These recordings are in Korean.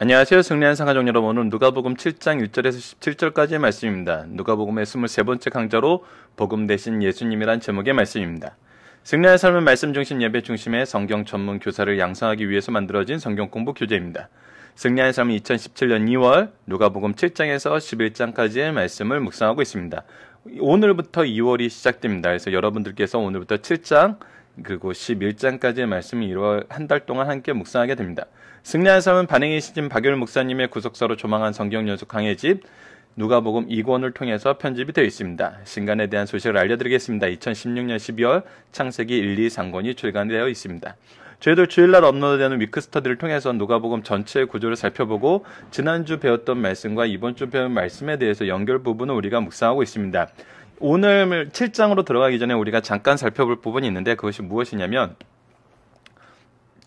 안녕하세요. 승리한 상가족 여러분. 오늘 누가복음 7장 1절에서 17절까지의 말씀입니다. 누가복음의 23번째 강좌로 복음 대신 예수님이란 제목의 말씀입니다. 승리한 삶은 말씀 중심 예배 중심의 성경 전문 교사를 양성하기 위해서 만들어진 성경 공부 교재입니다. 승리한 삶은 2017년 2월 누가복음 7장에서 11장까지의 말씀을 묵상하고 있습니다. 오늘부터 2월이 시작됩니다. 그래서 여러분들께서 오늘부터 7장 그리고 11장까지의 말씀을 1월 한 달 동안 함께 묵상하게 됩니다. 승리한 삶은 반행이신 박열 목사님의 구속사로 조망한 성경 연속 강해집 누가복음 2권을 통해서 편집이 되어 있습니다. 신간에 대한 소식을 알려드리겠습니다. 2016년 12월 창세기 1, 2, 3권이 출간되어 있습니다. 저희도 주일날 업로드되는 위크스터디를 통해서 누가복음 전체의 구조를 살펴보고 지난주 배웠던 말씀과 이번 주 배운 말씀에 대해서 연결 부분을 우리가 묵상하고 있습니다. 오늘 7장으로 들어가기 전에 우리가 잠깐 살펴볼 부분이 있는데 그것이 무엇이냐면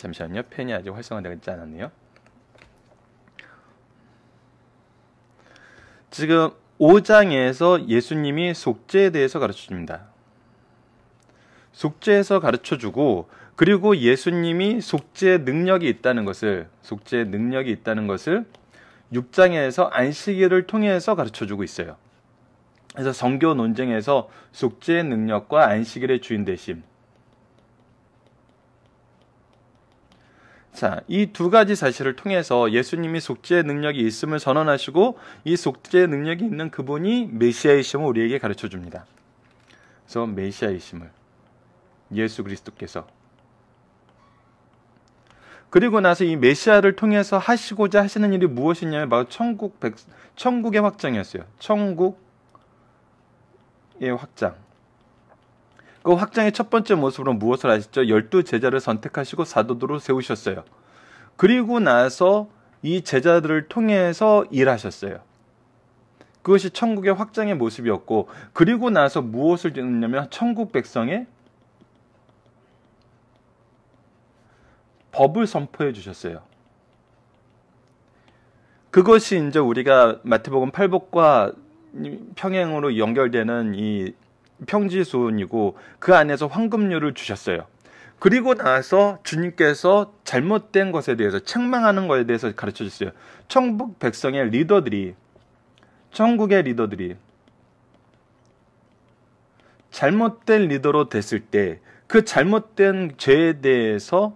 잠시만요. 펜이 아직 활성화되어 있지 않았네요. 지금 5장에서 예수님이 속죄에 대해서 가르쳐 줍니다. 속죄에서 가르쳐 주고 그리고 예수님이 속죄의 능력이 있다는 것을 속죄의 능력이 있다는 것을 6장에서 안식일을 통해서 가르쳐 주고 있어요. 그래서 성교 논쟁에서 속죄의 능력과 안식일의 주인 대심 자, 이두 가지 사실을 통해서 예수님이 속죄의 능력이 있음을 선언하시고 이 속죄의 능력이 있는 그분이 메시아이심을 우리에게 가르쳐 줍니다. 그래서 메시아이심을 예수 그리스도께서 그리고 나서 이 메시아를 통해서 하시고자 하시는 일이 무엇이냐면 바로 천국 백, 천국의 확장이었어요. 천국의 확장. 그 확장의 첫 번째 모습으로 무엇을 하시죠? 열두 제자를 선택하시고 사도도로 세우셨어요. 그리고 나서 이 제자들을 통해서 일하셨어요. 그것이 천국의 확장의 모습이었고, 그리고 나서 무엇을 짓느냐면 천국 백성의 법을 선포해 주셨어요. 그것이 이제 우리가 마태복음 8복과 평행으로 연결되는 이 평지손이고 그 안에서 황금률을 주셨어요. 그리고 나서 주님께서 잘못된 것에 대해서 책망하는 것에 대해서 가르쳐 주셨어요. 천국 백성의 리더들이 천국의 리더들이 잘못된 리더로 됐을 때 그 잘못된 죄에 대해서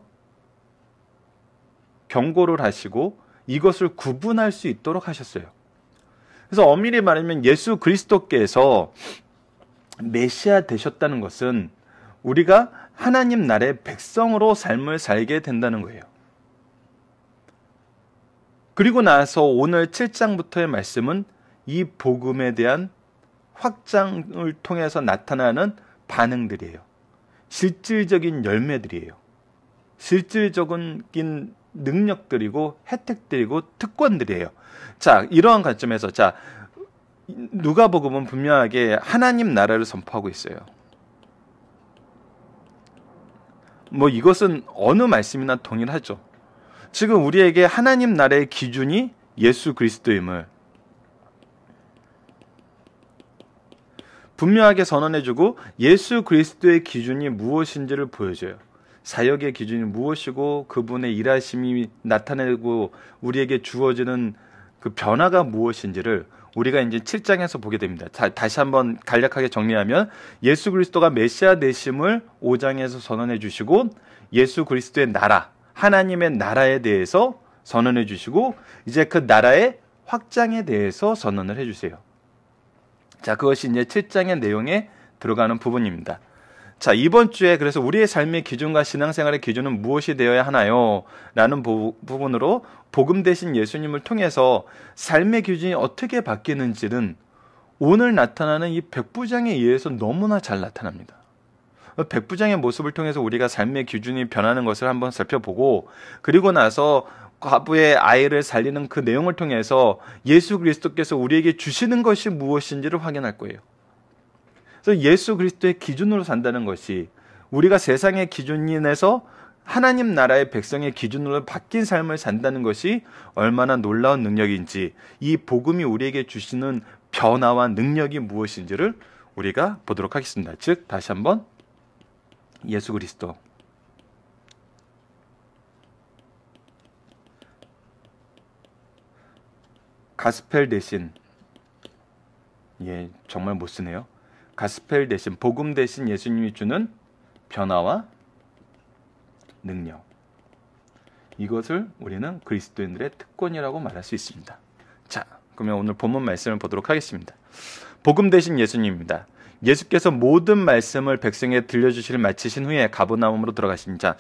경고를 하시고 이것을 구분할 수 있도록 하셨어요. 그래서 엄밀히 말하면 예수 그리스도께서 메시아 되셨다는 것은 우리가 하나님 나라의 백성으로 삶을 살게 된다는 거예요. 그리고 나서 오늘 7장부터의 말씀은 이 복음에 대한 확장을 통해서 나타나는 반응들이에요. 실질적인 열매들이에요. 실질적인 능력들이고 혜택들이고 특권들이에요. 자, 이러한 관점에서 자, 누가복음은 분명하게 하나님 나라를 선포하고 있어요. 뭐 이것은 어느 말씀이나 동일하죠. 지금 우리에게 하나님 나라의 기준이 예수 그리스도임을 분명하게 선언해주고 예수 그리스도의 기준이 무엇인지를 보여줘요. 사역의 기준이 무엇이고 그분의 일하심이 나타내고 우리에게 주어지는 그 변화가 무엇인지를 우리가 이제 7장에서 보게 됩니다. 다, 시 한번 간략하게 정리하면 예수 그리스도가 메시아 내심을 5장에서 선언해 주시고 예수 그리스도의 나라, 하나님의 나라에 대해서 선언해 주시고 이제 그 나라의 확장에 대해서 선언을 해 주세요. 자, 그것이 이제 7장의 내용에 들어가는 부분입니다. 자, 이번 주에 그래서 우리의 삶의 기준과 신앙생활의 기준은 무엇이 되어야 하나요? 라는 부, 분으로 복음 대신 예수님을 통해서 삶의 기준이 어떻게 바뀌는지는 오늘 나타나는 이 백부장에 의해서 너무나 잘 나타납니다. 백부장의 모습을 통해서 우리가 삶의 기준이 변하는 것을 한번 살펴보고 그리고 나서 과부의 아이를 살리는 그 내용을 통해서 예수 그리스도께서 우리에게 주시는 것이 무엇인지를 확인할 거예요. 그래서 예수 그리스도의 기준으로 산다는 것이 우리가 세상의 기준인에서 하나님 나라의 백성의 기준으로 바뀐 삶을 산다는 것이 얼마나 놀라운 능력인지 이 복음이 우리에게 주시는 변화와 능력이 무엇인지를 우리가 보도록 하겠습니다. 즉 다시 한번 예수 그리스도 가스펠 대신 예 정말 못 쓰네요. 가스펠 대신 복음 대신 예수님이 주는 변화와 능력. 이것을 우리는 그리스도인들의 특권이라고 말할 수 있습니다. 자, 그러면 오늘 본문 말씀을 보도록 하겠습니다. 복음 대신 예수님입니다. 예수께서 모든 말씀을 백성에 들려주시를 마치신 후에 가보나움으로 들어가신 자.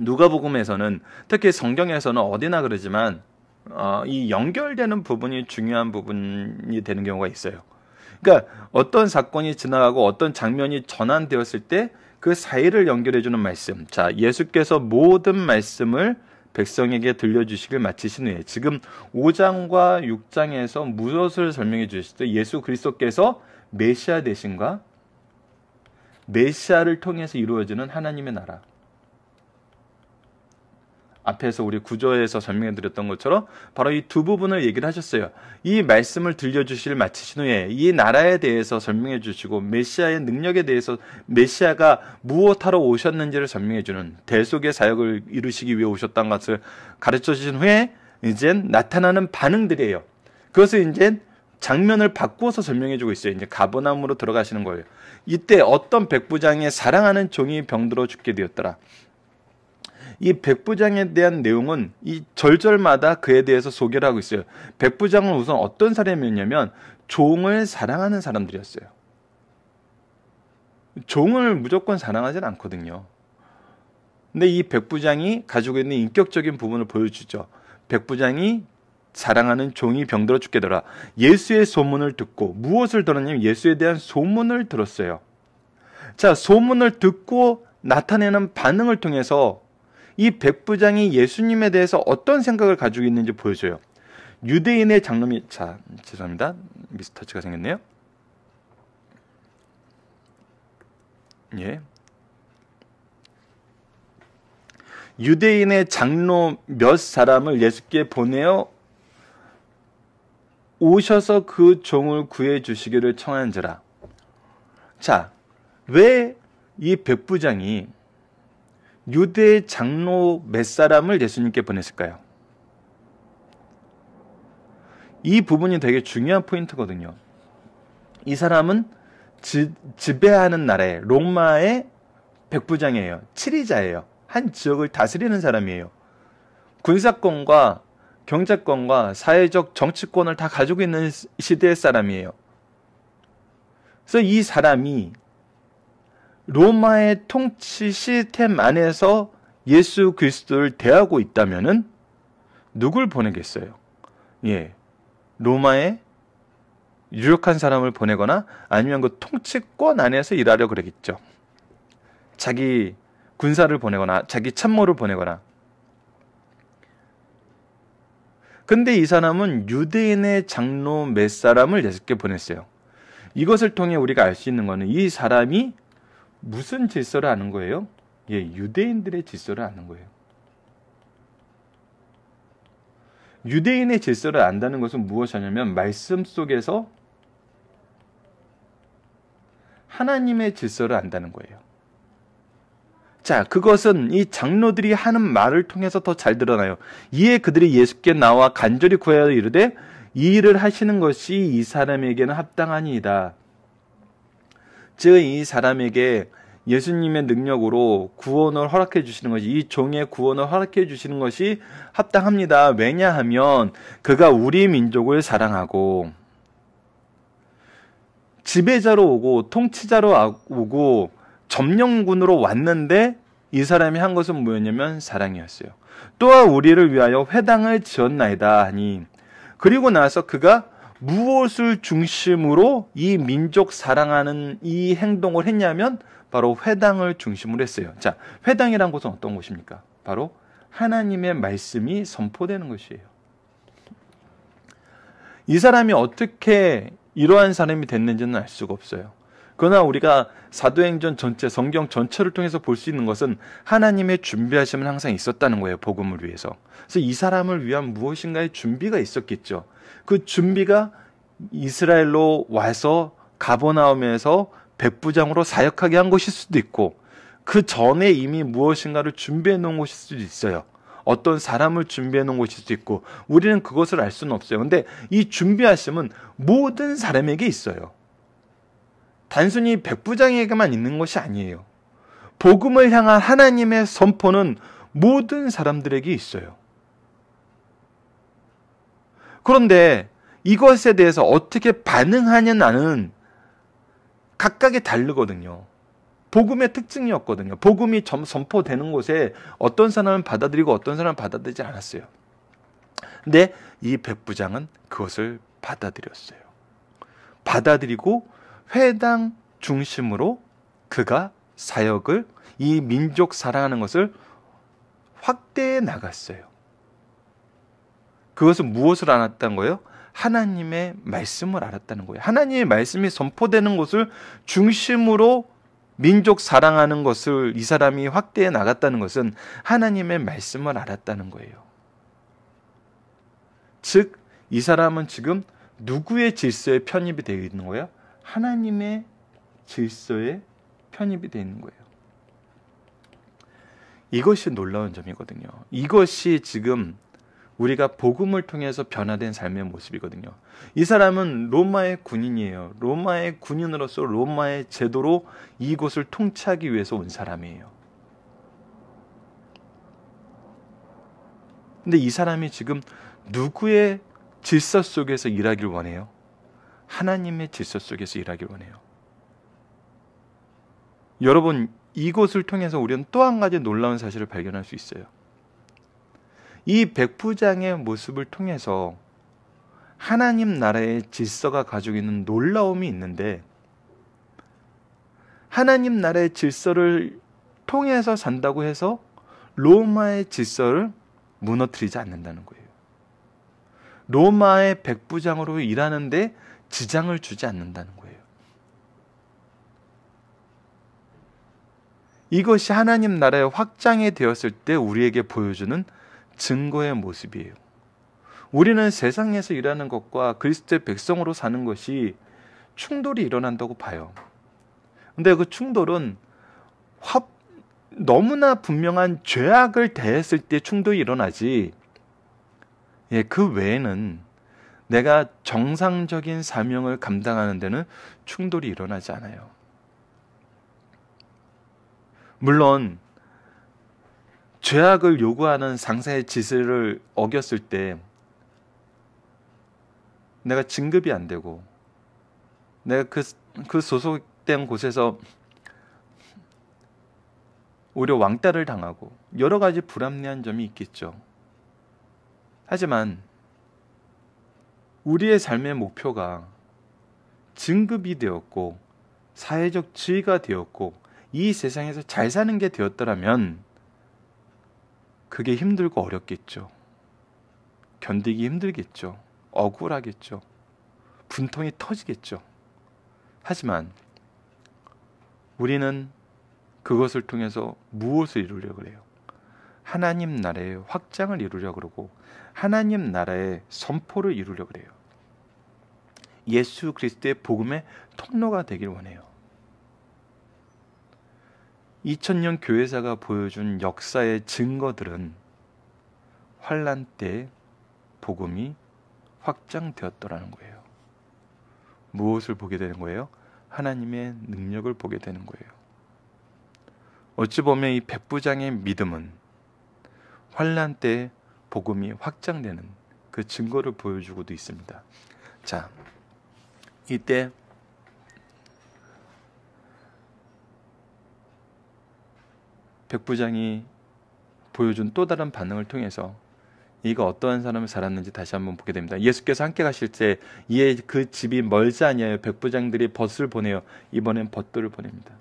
누가복음에서는 특히 성경에서는 어디나 그러지만 어, 이 연결되는 부분이 중요한 부분이 되는 경우가 있어요. 그러니까 어떤 사건이 지나가고 어떤 장면이 전환되었을 때 그 사이를 연결해 주는 말씀. 자, 예수께서 모든 말씀을 백성에게 들려주시길 마치신 후에 지금 5장과 6장에서 무엇을 설명해 주실 때 예수 그리스도께서 메시아 대신과 메시아를 통해서 이루어지는 하나님의 나라 앞에서 우리 구조에서 설명해 드렸던 것처럼 바로 이 두 부분을 얘기를 하셨어요. 이 말씀을 들려주실 마치신 후에 이 나라에 대해서 설명해 주시고 메시아의 능력에 대해서 메시아가 무엇하러 오셨는지를 설명해 주는 대속의 사역을 이루시기 위해 오셨다는 것을 가르쳐 주신 후에 이젠 나타나는 반응들이에요. 그것을 이제 장면을 바꾸어서 설명해 주고 있어요. 이제 가버나움으로 들어가시는 거예요. 이때 어떤 백부장의 사랑하는 종이 병들어 죽게 되었더라. 이 백부장에 대한 내용은 이 절절마다 그에 대해서 소개를 하고 있어요. 백부장은 우선 어떤 사람이었냐면 종을 사랑하는 사람들이었어요. 종을 무조건 사랑하진 않거든요. 근데 이 백부장이 가지고 있는 인격적인 부분을 보여주죠. 백부장이 사랑하는 종이 병들어 죽게더라. 예수의 소문을 듣고 무엇을 들었냐면 예수에 대한 소문을 들었어요. 자, 소문을 듣고 나타내는 반응을 통해서 이 백부장이 예수님에 대해서 어떤 생각을 가지고 있는지 보여줘요. 유대인의 장로미 자 죄송합니다 미스터치가 생겼네요. 예. 유대인의 장로 몇 사람을 예수께 보내어 오셔서 그 종을 구해 주시기를 청한지라. 자, 왜 이 백부장이 유대 장로 몇 사람을 예수님께 보냈을까요? 이 부분이 되게 중요한 포인트거든요. 이 사람은 지, 지배하는 나라의 로마의 백부장이에요. 칠이자예요. 한 지역을 다스리는 사람이에요. 군사권과 경제권과 사회적 정치권을 다 가지고 있는 시대의 사람이에요. 그래서 이 사람이 로마의 통치 시스템 안에서 예수 그리스도를 대하고 있다면은 누굴 보내겠어요? 예. 로마의 유력한 사람을 보내거나 아니면 그 통치권 안에서 일하려 고 그러겠죠. 자기 군사를 보내거나 자기 참모를 보내거나 근데 이 사람은 유대인의 장로 몇 사람을 여섯 개 보냈어요. 이것을 통해 우리가 알 수 있는 것은 이 사람이 무슨 질서를 아는 거예요? 예, 유대인들의 질서를 아는 거예요. 유대인의 질서를 안다는 것은 무엇이냐면 말씀 속에서 하나님의 질서를 안다는 거예요. 자, 그것은 이 장로들이 하는 말을 통해서 더 잘 드러나요. 이에 그들이 예수께 나와 간절히 구하여 이르되 이 일을 하시는 것이 이 사람에게는 합당하니이다. 즉이 사람에게 예수님의 능력으로 구원을 허락해 주시는 것이 이 종의 구원을 허락해 주시는 것이 합당합니다. 왜냐하면 그가 우리 민족을 사랑하고 지배자로 오고 통치자로 아, 오고 점령군으로 왔는데 이 사람이 한 것은 뭐였냐면 사랑이었어요. 또한 우리를 위하여 회당을 지었나이다 하니 그리고 나서 그가 무엇을 중심으로 이 민족 사랑하는 이 행동을 했냐면 바로 회당을 중심으로 했어요. 자, 회당이란 곳은 어떤 곳입니까? 바로 하나님의 말씀이 선포되는 것이에요. 이 사람이 어떻게 이러한 사람이 됐는지는 알 수가 없어요. 그러나 우리가 사도행전 전체, 성경 전체를 통해서 볼 수 있는 것은 하나님의 준비하심은 항상 있었다는 거예요. 복음을 위해서. 그래서 이 사람을 위한 무엇인가의 준비가 있었겠죠. 그 준비가 이스라엘로 와서 가버나움에서 백부장으로 사역하게 한 것일 수도 있고 그 전에 이미 무엇인가를 준비해 놓은 것일 수도 있어요. 어떤 사람을 준비해 놓은 것일 수도 있고 우리는 그것을 알 수는 없어요. 근데 이 준비하심은 모든 사람에게 있어요. 단순히 백부장에게만 있는 것이 아니에요. 복음을 향한 하나님의 선포는 모든 사람들에게 있어요. 그런데 이것에 대해서 어떻게 반응하냐는 각각의 다르거든요. 복음의 특징이었거든요. 복음이 점, 선포되는 곳에 어떤 사람은 받아들이고 어떤 사람은 받아들이지 않았어요. 근데 이 백부장은 그것을 받아들였어요. 받아들이고 회당 중심으로 그가 사역을 이 민족 사랑하는 것을 확대해 나갔어요. 그것은 무엇을 알았다는 거예요? 하나님의 말씀을 알았다는 거예요. 하나님의 말씀이 선포되는 것을 중심으로 민족 사랑하는 것을 이 사람이 확대해 나갔다는 것은 하나님의 말씀을 알았다는 거예요. 즉, 이 사람은 지금 누구의 질서에 편입이 되어 있는 거야? 하나님의 질서에 편입이 되어 있는 거예요. 이것이 놀라운 점이거든요. 이것이 지금 우리가 복음을 통해서 변화된 삶의 모습이거든요. 이 사람은 로마의 군인이에요. 로마의 군인으로서 로마의 제도로 이곳을 통치하기 위해서 온 사람이에요. 근데 이 사람이 지금 누구의 질서 속에서 일하길 원해요? 하나님의 질서 속에서 일하길 원해요. 여러분, 이곳을 통해서 우리는 또 한 가지 놀라운 사실을 발견할 수 있어요. 이 백부장의 모습을 통해서 하나님 나라의 질서가 가지고 있는 놀라움이 있는데 하나님 나라의 질서를 통해서 산다고 해서 로마의 질서를 무너뜨리지 않는다는 거예요. 로마의 백부장으로 일하는데 지장을 주지 않는다는 거예요. 이것이 하나님 나라의 확장이 되었을 때 우리에게 보여주는 증거의 모습이에요. 우리는 세상에서 일하는 것과 그리스도의 백성으로 사는 것이 충돌이 일어난다고 봐요. 근데 그 충돌은 화, 너무나 분명한 죄악을 대했을 때 충돌이 일어나지, 예, 그 외에는 내가 정상적인 사명을 감당하는 데는 충돌이 일어나지 않아요. 물론, 죄악을 요구하는 상사의 지시를 어겼을 때 내가 진급이 안 되고 내가 그, 그 소속된 곳에서 오히려 왕따를 당하고 여러 가지 불합리한 점이 있겠죠. 하지만 우리의 삶의 목표가 진급이 되었고 사회적 지위가 되었고 이 세상에서 잘 사는 게 되었더라면 그게 힘들고 어렵겠죠. 견디기 힘들겠죠. 억울하겠죠. 분통이 터지겠죠. 하지만 우리는 그것을 통해서 무엇을 이루려고 해요? 하나님 나라의 확장을 이루려고 그러고 하나님 나라의 선포를 이루려고 그래요 예수 그리스도의 복음의 통로가 되길 원해요. 2000년 교회사가 보여준 역사의 증거들은 환란 때 복음이 확장되었더라는 거예요. 무엇을 보게 되는 거예요? 하나님의 능력을 보게 되는 거예요. 어찌 보면 이 백부장의 믿음은 환란 때 복음이 확장되는 그 증거를 보여주고도 있습니다. 자, 이때 백 부장이 보여준 또 다른 반응을 통해서 이가 어떠한 사람을 살았는지 다시 한번 보게 됩니다. 예수께서 함께 가실 때 이에 그 집이 멀지 아니하여 백 부장들이 벗을 보내요 이번엔 벗돌을 보냅니다.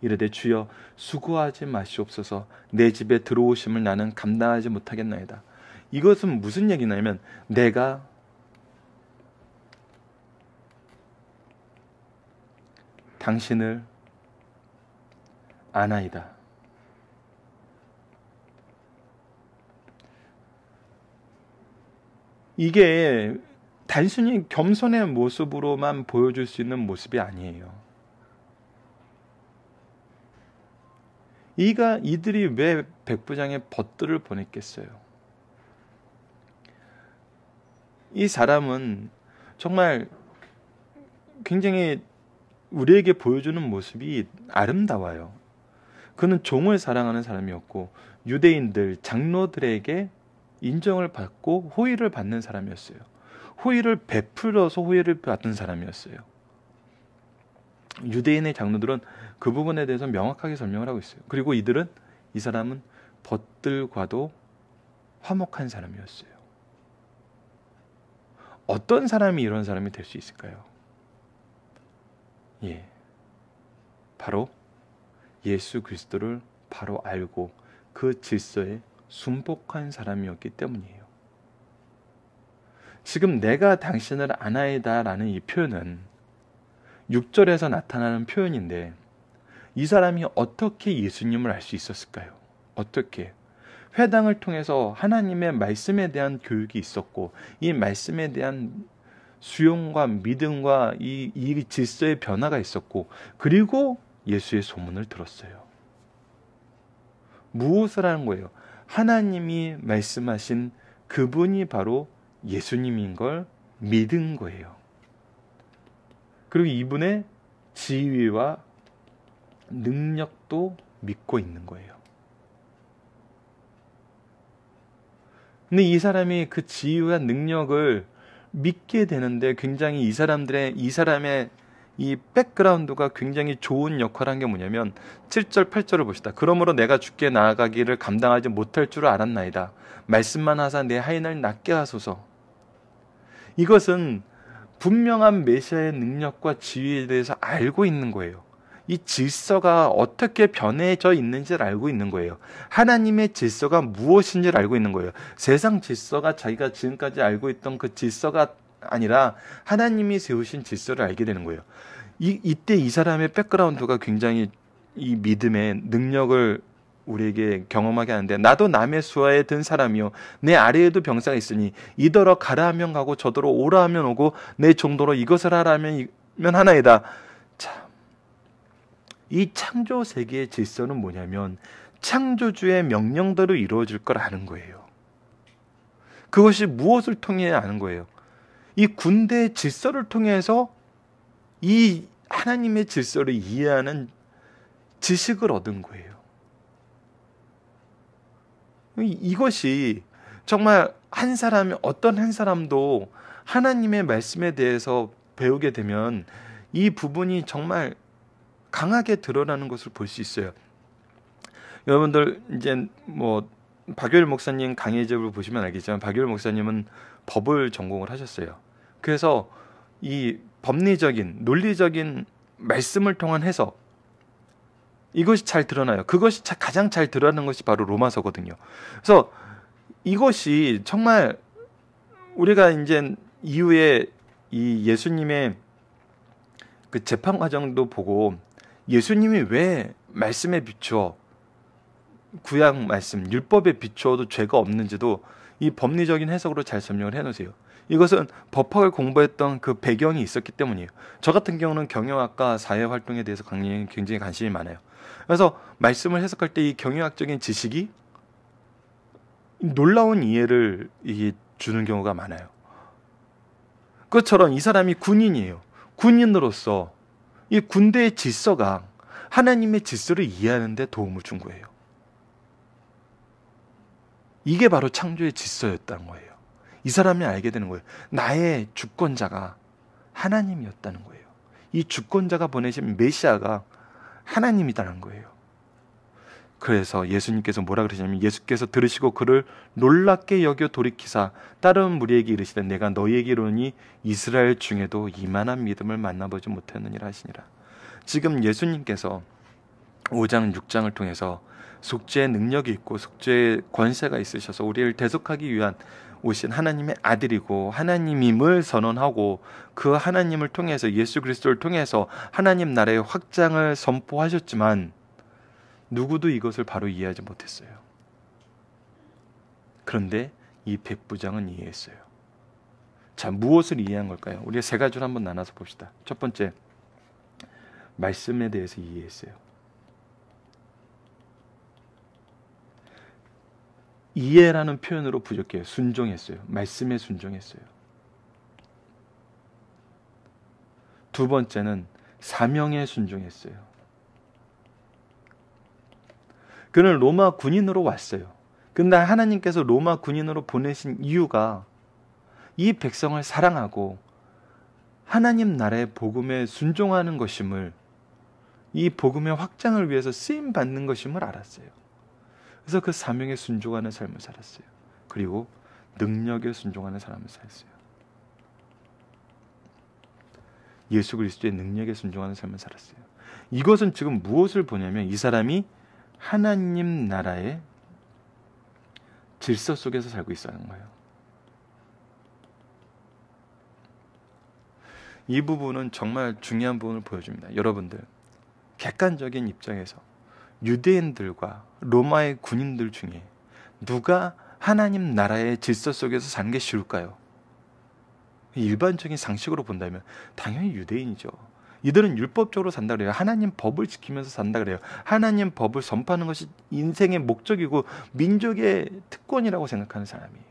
이르되 주여 수고하지 마시옵소서 내 집에 들어오심을 나는 감당하지 못하겠나이다. 이것은 무슨 얘기냐면 내가 당신을 아나이다. 이게 단순히 겸손의 모습으로만 보여줄 수 있는 모습이 아니에요. 이가 이들이 왜 백부장의 벗들을 보냈겠어요? 이 사람은 정말 굉장히 우리에게 보여주는 모습이 아름다워요. 그는 종을 사랑하는 사람이었고 유대인들 장로들에게 인정을 받고 호의를 받는 사람이었어요. 호의를 베풀어서 호의를 받은 사람이었어요. 유대인의 장로들은 그 부분에 대해서 명확하게 설명을 하고 있어요. 그리고 이들은 이 사람은 벗들과도 화목한 사람이었어요. 어떤 사람이 이런 사람이 될 수 있을까요? 예. 바로 예수 그리스도를 바로 알고 그 질서에 순복한 사람이었기 때문이에요. 지금 내가 당신을 아나이다라는 이 표현은 6절에서 나타나는 표현인데 이 사람이 어떻게 예수님을 알 수 있었을까요? 어떻게? 회당을 통해서 하나님의 말씀에 대한 교육이 있었고 이 말씀에 대한 수용과 믿음과 이, 이 질서의 변화가 있었고 그리고 예수의 소문을 들었어요. 무엇을 하는 거예요? 하나님이 말씀하신 그분이 바로 예수님인 걸 믿은 거예요. 그리고 이분의 지위와 능력도 믿고 있는 거예요. 근데 이 사람이 그 지위와 능력을 믿게 되는데 굉장히 이 사람들의 이 사람의 이 백그라운드가 굉장히 좋은 역할을 한 게 뭐냐면 7절 8절을 보시다 그러므로 내가 죽게 나아가기를 감당하지 못할 줄 알았나이다. 말씀만 하사 내 하인을 낫게 하소서. 이것은 분명한 메시아의 능력과 지위에 대해서 알고 있는 거예요. 이 질서가 어떻게 변해져 있는지를 알고 있는 거예요. 하나님의 질서가 무엇인지를 알고 있는 거예요. 세상 질서가 자기가 지금까지 알고 있던 그 질서가 아니라 하나님이 세우신 질서를 알게 되는 거예요. 이, 이때 이 사람의 백그라운드가 굉장히 이 믿음의 능력을 우리에게 경험하게 하는데 나도 남의 수하에 든 사람이요 내 아래에도 병사가 있으니 이더러 가라 하면 가고 저더러 오라 하면 오고 내 정도로 이것을 하라면 하나이다. 참, 이 창조 세계의 질서는 뭐냐면 창조주의 명령대로 이루어질 걸 아는 거예요. 그것이 무엇을 통해 아는 거예요. 이 군대 의 질서를 통해서 이 하나님의 질서를 이해하는 지식을 얻은 거예요. 이것이 정말 한 사람이 어떤 한 사람도 하나님의 말씀에 대해서 배우게 되면 이 부분이 정말 강하게 드러나는 것을 볼 수 있어요. 여러분들 이제 뭐박효 목사님 강의집을 보시면 알겠지만 박효 목사님은 법을 전공을 하셨어요. 그래서 이 법리적인 논리적인 말씀을 통한 해석 이것이 잘 드러나요. 그것이 가장 잘 드러나는 것이 바로 로마서거든요. 그래서 이것이 정말 우리가 이제 이후에 이 예수님의 그 재판 과정도 보고 예수님이 왜 말씀에 비추어 구약 말씀 율법에 비추어도 죄가 없는지도 이 법리적인 해석으로 잘 설명을 해놓으세요. 이것은 법학을 공부했던 그 배경이 있었기 때문이에요. 저 같은 경우는 경영학과 사회활동에 대해서 굉장히 관심이 많아요. 그래서 말씀을 해석할 때 이 경영학적인 지식이 놀라운 이해를 이게 주는 경우가 많아요. 그처럼 이 사람이 군인이에요. 군인으로서 이 군대의 질서가 하나님의 질서를 이해하는 데 도움을 준 거예요. 이게 바로 창조의 질서였다는 거예요. 이 사람이 알게 되는 거예요. 나의 주권자가 하나님이었다는 거예요. 이 주권자가 보내신 메시아가 하나님이다는 거예요. 그래서 예수님께서 뭐라 그러시냐면 예수께서 들으시고 그를 놀랍게 여겨 돌이키사 다른 무리에게 이르시되 내가 너희에게로니 이스라엘 중에도 이만한 믿음을 만나보지 못했느니라 하시니라. 지금 예수님께서 5장 6장을 통해서 속죄의 능력이 있고 속죄의 권세가 있으셔서 우리를 대속하기 위한 오신 하나님의 아들이고 하나님임을 선언하고 그 하나님을 통해서 예수 그리스도를 통해서 하나님 나라의 확장을 선포하셨지만 누구도 이것을 바로 이해하지 못했어요. 그런데 이 백부장은 이해했어요. 자, 무엇을 이해한 걸까요? 우리가 세 가지로 한번 나눠서 봅시다. 첫 번째, 말씀에 대해서 이해했어요. 이해라는 표현으로 부족해요. 순종했어요. 말씀에 순종했어요. 두 번째는 사명에 순종했어요. 그는 로마 군인으로 왔어요. 근데 하나님께서 로마 군인으로 보내신 이유가 이 백성을 사랑하고 하나님 나라의 복음에 순종하는 것임을 이 복음의 확장을 위해서 쓰임 받는 것임을 알았어요. 그래서 그 사명에 순종하는 삶을 살았어요. 그리고 능력에 순종하는 사람을 살았어요. 예수 그리스도의 능력에 순종하는 삶을 살았어요. 이것은 지금 무엇을 보냐면 이 사람이 하나님 나라의 질서 속에서 살고 있다는 거예요. 이 부분은 정말 중요한 부분을 보여줍니다. 여러분들 객관적인 입장에서 유대인들과 로마의 군인들 중에 누가 하나님 나라의 질서 속에서 사는 게 쉬울까요? 일반적인 상식으로 본다면 당연히 유대인이죠. 이들은 율법적으로 산다 그래요. 하나님 법을 지키면서 산다 그래요. 하나님 법을 선포하는 것이 인생의 목적이고 민족의 특권이라고 생각하는 사람이에요.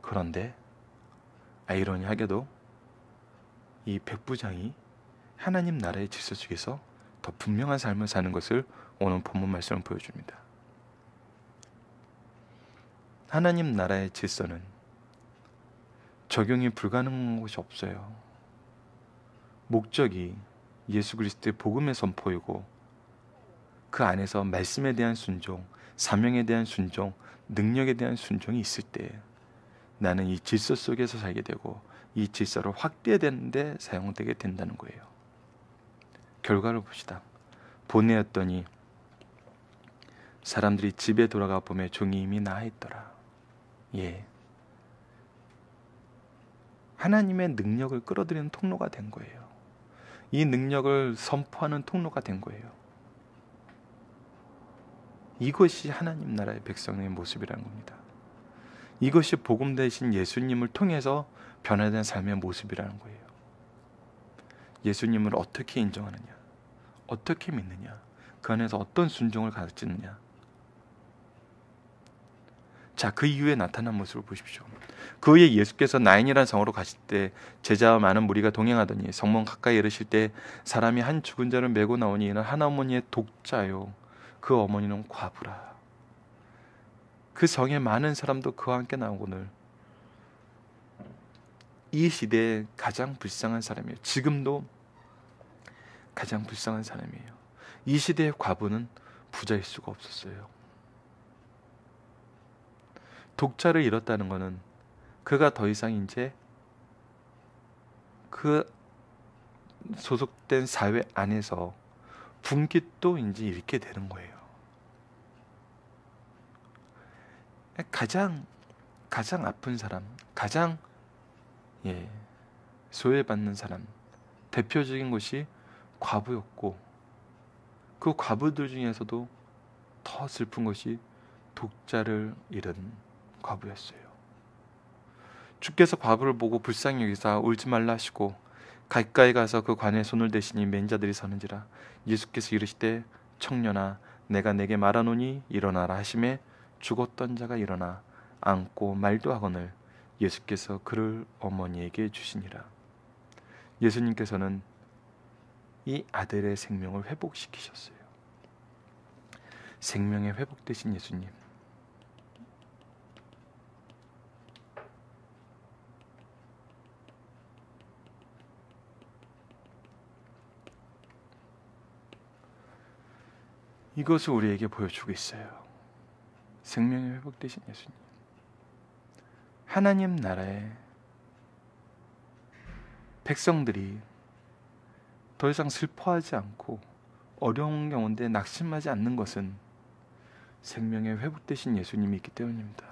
그런데 아이러니하게도 이 백부장이 하나님 나라의 질서 속에서 더 분명한 삶을 사는 것을 오늘 본문 말씀을 보여줍니다. 하나님 나라의 질서는 적용이 불가능한 것이 없어요. 목적이 예수 그리스도의 복음의 선포이고 그 안에서 말씀에 대한 순종, 사명에 대한 순종, 능력에 대한 순종이 있을 때 나는 이 질서 속에서 살게 되고 이 질서를 확대되는 데 사용되게 된다는 거예요. 결과를 봅시다. 보내었더니 사람들이 집에 돌아가 보며 종이 이미 나아있더라. 예. 하나님의 능력을 끌어들이는 통로가 된 거예요. 이 능력을 선포하는 통로가 된 거예요. 이것이 하나님 나라의 백성의 모습이라는 겁니다. 이것이 복음 대신 예수님을 통해서 변화된 삶의 모습이라는 거예요. 예수님을 어떻게 인정하느냐, 어떻게 믿느냐, 그 안에서 어떤 순종을 가르치느냐, 자, 그 이후에 나타난 모습을 보십시오. 그 후에 예수께서 나인이라는 성으로 가실 때 제자와 많은 무리가 동행하더니 성문 가까이 이르실 때 사람이 한 죽은 자를 메고 나오니 이는 한 어머니의 독자요. 그 어머니는 과부라. 그 성에 많은 사람도 그와 함께 나오고늘 이 시대에 가장 불쌍한 사람이에요. 지금도 가장 불쌍한 사람이에요. 이 시대의 과부는 부자일 수가 없었어요. 독자를 잃었다는 것은 그가 더 이상 이제 그 소속된 사회 안에서 분깃도 이제 잃게 되는 거예요. 가장 가장 아픈 사람, 가장 예, 소외받는 사람 대표적인 것이 과부였고 그 과부들 중에서도 더 슬픈 것이 독자를 잃은 과부였어요. 주께서 과부를 보고 불쌍히 여기사 울지 말라 하시고 가까이 가서 그 관에 손을 대시니 맹자들이 서는지라 예수께서 이르시되 청년아 내가 내게 말하노니 일어나라 하심에 죽었던 자가 일어나 안고 말도 하거늘 예수께서 그를 어머니에게 주시니라. 예수님께서는 이 아들의 생명을 회복시키셨어요. 생명의 회복되신 예수님. 이것을 우리에게 보여주고 있어요. 생명이 회복되신 예수님. 하나님 나라에 백성들이 더 이상 슬퍼하지 않고 어려운 경우인데 낙심하지 않는 것은 생명의 회복되신 예수님이 있기 때문입니다.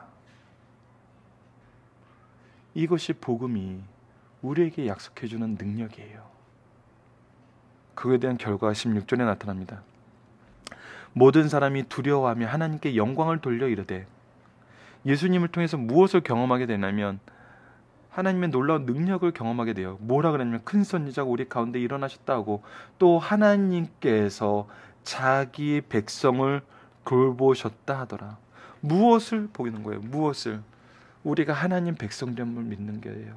이것이 복음이 우리에게 약속해주는 능력이에요. 그에 대한 결과가 16절에 나타납니다. 모든 사람이 두려워하며 하나님께 영광을 돌려 이르되 예수님을 통해서 무엇을 경험하게 되냐면 하나님의 놀라운 능력을 경험하게 돼요. 뭐라 그러냐면 큰 선지자가 우리 가운데 일어나셨다고 또 하나님께서 자기 백성을 돌보셨다 하더라. 무엇을 보이는 거예요? 무엇을 우리가 하나님 백성됨을 믿는 거예요.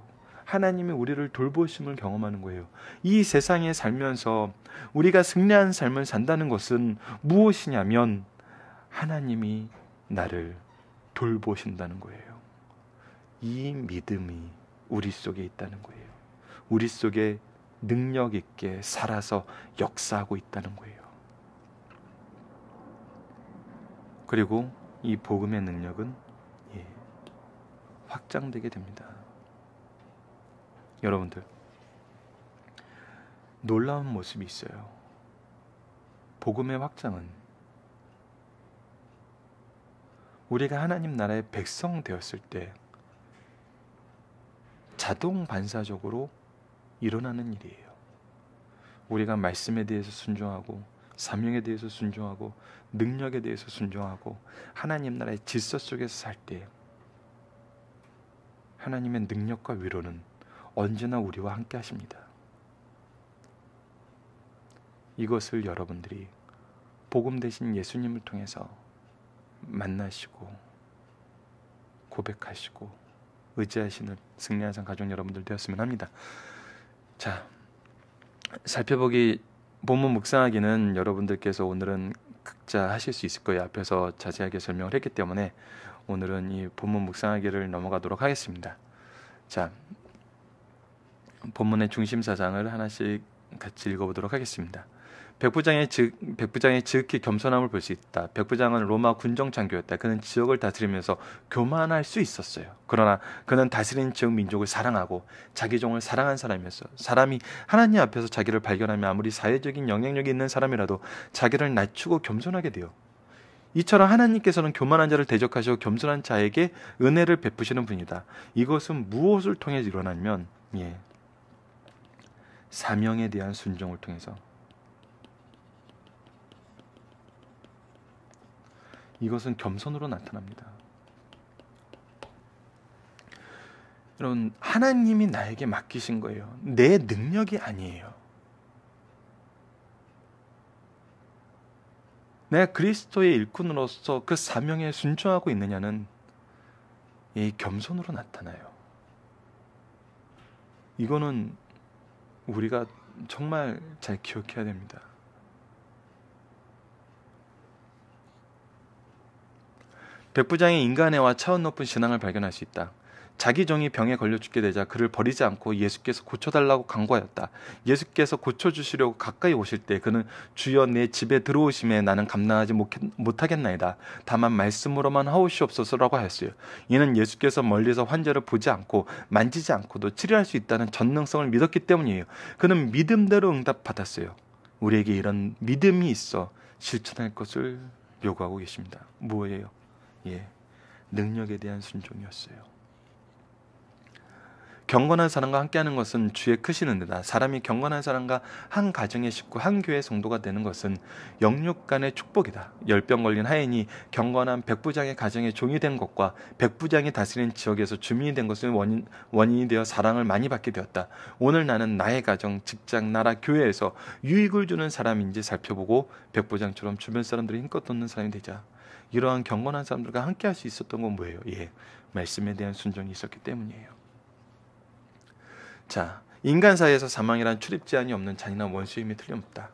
하나님이 우리를 돌보심을 경험하는 거예요. 이 세상에 살면서 우리가 승리한 삶을 산다는 것은 무엇이냐면 하나님이 나를 돌보신다는 거예요. 이 믿음이 우리 속에 있다는 거예요. 우리 속에 능력 있게 살아서 역사하고 있다는 거예요. 그리고 이 복음의 능력은 예, 확장되게 됩니다. 여러분들 놀라운 모습이 있어요. 복음의 확장은 우리가 하나님 나라의 백성 되었을 때 자동 반사적으로 일어나는 일이에요. 우리가 말씀에 대해서 순종하고 사명에 대해서 순종하고 능력에 대해서 순종하고 하나님 나라의 질서 속에서 살 때 하나님의 능력과 위로는 언제나 우리와 함께 하십니다. 이것을 여러분들이 복음 대신 예수님을 통해서 만나시고 고백하시고 의지하시는 승리하상 가족 여러분들 되었으면 합니다. 자, 살펴보기 본문 묵상하기는 여러분들께서 오늘은 각자 하실 수 있을 거예요. 앞에서 자세하게 설명을 했기 때문에 오늘은 이 본문 묵상하기를 넘어가도록 하겠습니다. 자, 본문의 중심 사상을 하나씩 같이 읽어보도록 하겠습니다. 백부장의 즉 백부장의 지극히 겸손함을 볼 수 있다. 백부장은 로마 군정 장교였다. 그는 지역을 다스리면서 교만할 수 있었어요. 그러나 그는 다스린 지역 민족을 사랑하고 자기 종을 사랑한 사람이었어. 사람이 하나님 앞에서 자기를 발견하며 아무리 사회적인 영향력이 있는 사람이라도 자기를 낮추고 겸손하게 돼요. 이처럼 하나님께서는 교만한 자를 대적하시고 겸손한 자에게 은혜를 베푸시는 분이다. 이것은 무엇을 통해 일어나면 예, 사명에 대한 순종을 통해서 이것은 겸손으로 나타납니다. 여러분 하나님이 나에게 맡기신 거예요. 내 능력이 아니에요. 내가 그리스도의 일꾼으로서 그 사명에 순종하고 있느냐는 이 겸손으로 나타나요. 이거는 우리가 정말 잘 기억해야 됩니다. 백부장이 인간애와 차원 높은 신앙을 발견할 수 있다. 자기 종이 병에 걸려 죽게 되자 그를 버리지 않고 예수께서 고쳐달라고 간구하였다. 예수께서 고쳐주시려고 가까이 오실 때 그는 주여 내 집에 들어오심에 나는 감당하지 못하겠나이다. 다만 말씀으로만 하오시옵소서라고 하였어요. 이는 예수께서 멀리서 환자를 보지 않고 만지지 않고도 치료할 수 있다는 전능성을 믿었기 때문이에요. 그는 믿음대로 응답받았어요. 우리에게 이런 믿음이 있어 실천할 것을 요구하고 계십니다. 뭐예요? 예, 능력에 대한 순종이었어요. 경건한 사람과 함께하는 것은 주의 크시는 데다. 사람이 경건한 사람과 한 가정의 식구, 한 교회 성도가 되는 것은 영육간의 축복이다. 열병 걸린 하인이 경건한 백부장의 가정에 종이 된 것과 백부장이 다스리는 지역에서 주민이 된 것은 원인, 원인이 되어 사랑을 많이 받게 되었다. 오늘 나는 나의 가정, 직장, 나라, 교회에서 유익을 주는 사람인지 살펴보고 백부장처럼 주변 사람들이 힘껏 돕는 사람이 되자. 이러한 경건한 사람들과 함께할 수 있었던 건 뭐예요? 예, 말씀에 대한 순종이 있었기 때문이에요. 자, 인간 사이에서 사망이란 출입 제한이 없는 잔인한 원수임이 틀림없다.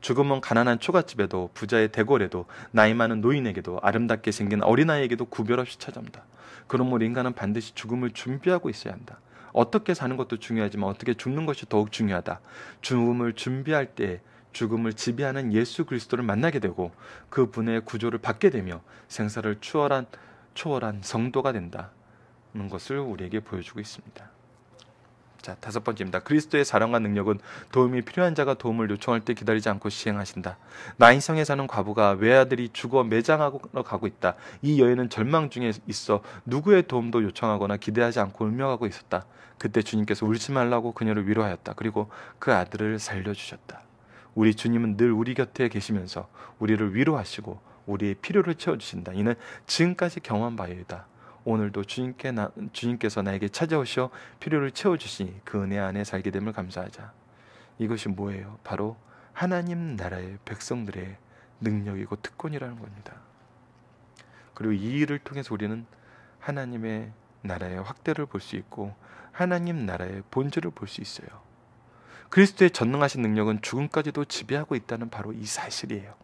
죽음은 가난한 초가집에도 부자의 대궐에도 나이 많은 노인에게도 아름답게 생긴 어린아이에게도 구별 없이 찾아온다. 그러므로 인간은 반드시 죽음을 준비하고 있어야 한다. 어떻게 사는 것도 중요하지만 어떻게 죽는 것이 더욱 중요하다. 죽음을 준비할 때 죽음을 지배하는 예수 그리스도를 만나게 되고 그 분의 구조를 받게 되며 생사를 추월한 초월한 성도가 된다는 것을 우리에게 보여주고 있습니다. 자, 다섯 번째입니다. 그리스도의 사랑과 능력은 도움이 필요한 자가 도움을 요청할 때 기다리지 않고 시행하신다. 나인성에 사는 과부가 외아들이 죽어 매장하러 가고 있다. 이 여인은 절망 중에 있어 누구의 도움도 요청하거나 기대하지 않고 울며가고 있었다. 그때 주님께서 울지 말라고 그녀를 위로하였다. 그리고 그 아들을 살려주셨다. 우리 주님은 늘 우리 곁에 계시면서 우리를 위로하시고 우리의 필요를 채워주신다. 이는 지금까지 경험한 바이다. 오늘도 주님께 나, 주님께서 나에게 찾아오셔 필요를 채워주시니 그 은혜 안에 살게 됨을 감사하자. 이것이 뭐예요? 바로 하나님 나라의 백성들의 능력이고 특권이라는 겁니다. 그리고 이 일을 통해서 우리는 하나님의 나라의 확대를 볼 수 있고 하나님 나라의 본질을 볼 수 있어요. 그리스도의 전능하신 능력은 죽음까지도 지배하고 있다는 바로 이 사실이에요.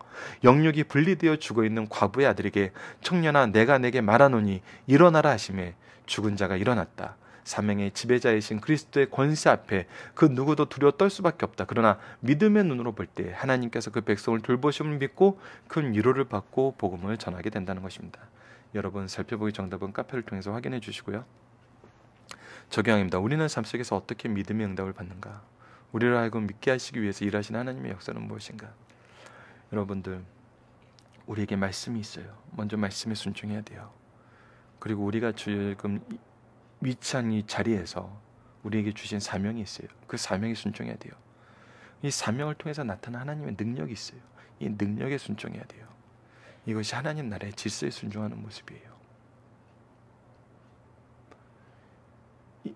영육이 분리되어 죽어 있는 과부의 아들에게 청년아 내가 내게 말하노니 일어나라 하심에 죽은 자가 일어났다. 사명의 지배자이신 그리스도의 권세 앞에 그 누구도 두려워 떨 수밖에 없다. 그러나 믿음의 눈으로 볼 때 하나님께서 그 백성을 돌보심을 믿고 큰 위로를 받고 복음을 전하게 된다는 것입니다. 여러분 살펴보기 정답은 카페를 통해서 확인해 주시고요. 적용입니다. 우리는 삶 속에서 어떻게 믿음의 응답을 받는가? 우리를 하여금 믿게 하시기 위해서 일하시는 하나님의 역사는 무엇인가? 여러분들 우리에게 말씀이 있어요. 먼저 말씀에 순종해야 돼요. 그리고 우리가 지금 위치한 이 자리에서 우리에게 주신 사명이 있어요. 그 사명에 순종해야 돼요. 이 사명을 통해서 나타난 하나님의 능력이 있어요. 이 능력에 순종해야 돼요. 이것이 하나님 나라의 질서에 순종하는 모습이에요.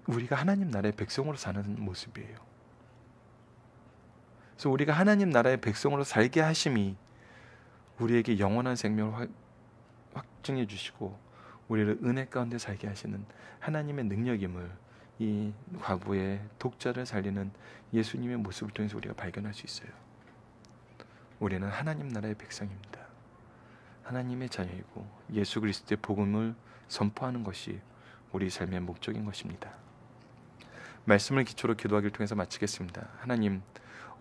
우리가 하나님 나라의 백성으로 사는 모습이에요. 그래서 우리가 하나님 나라의 백성으로 살게 하심이 우리에게 영원한 생명을 확증해 주시고 우리를 은혜 가운데 살게 하시는 하나님의 능력임을 이 과부의 독자를 살리는 예수님의 모습을 통해서 우리가 발견할 수 있어요. 우리는 하나님 나라의 백성입니다. 하나님의 자녀이고 예수 그리스도의 복음을 선포하는 것이 우리 삶의 목적인 것입니다. 말씀을 기초로 기도하기를 통해서 마치겠습니다. 하나님,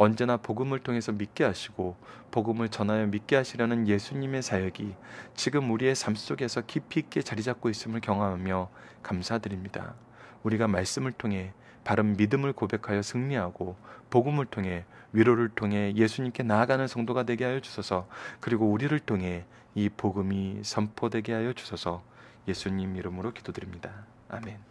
언제나 복음을 통해서 믿게 하시고 복음을 전하여 믿게 하시려는 예수님의 사역이 지금 우리의 삶 속에서 깊이 있게 자리 잡고 있음을 경험하며 감사드립니다. 우리가 말씀을 통해 바른 믿음을 고백하여 승리하고 복음을 통해 위로를 통해 예수님께 나아가는 성도가 되게 하여 주소서. 그리고 우리를 통해 이 복음이 선포되게 하여 주소서. 예수님 이름으로 기도드립니다. 아멘.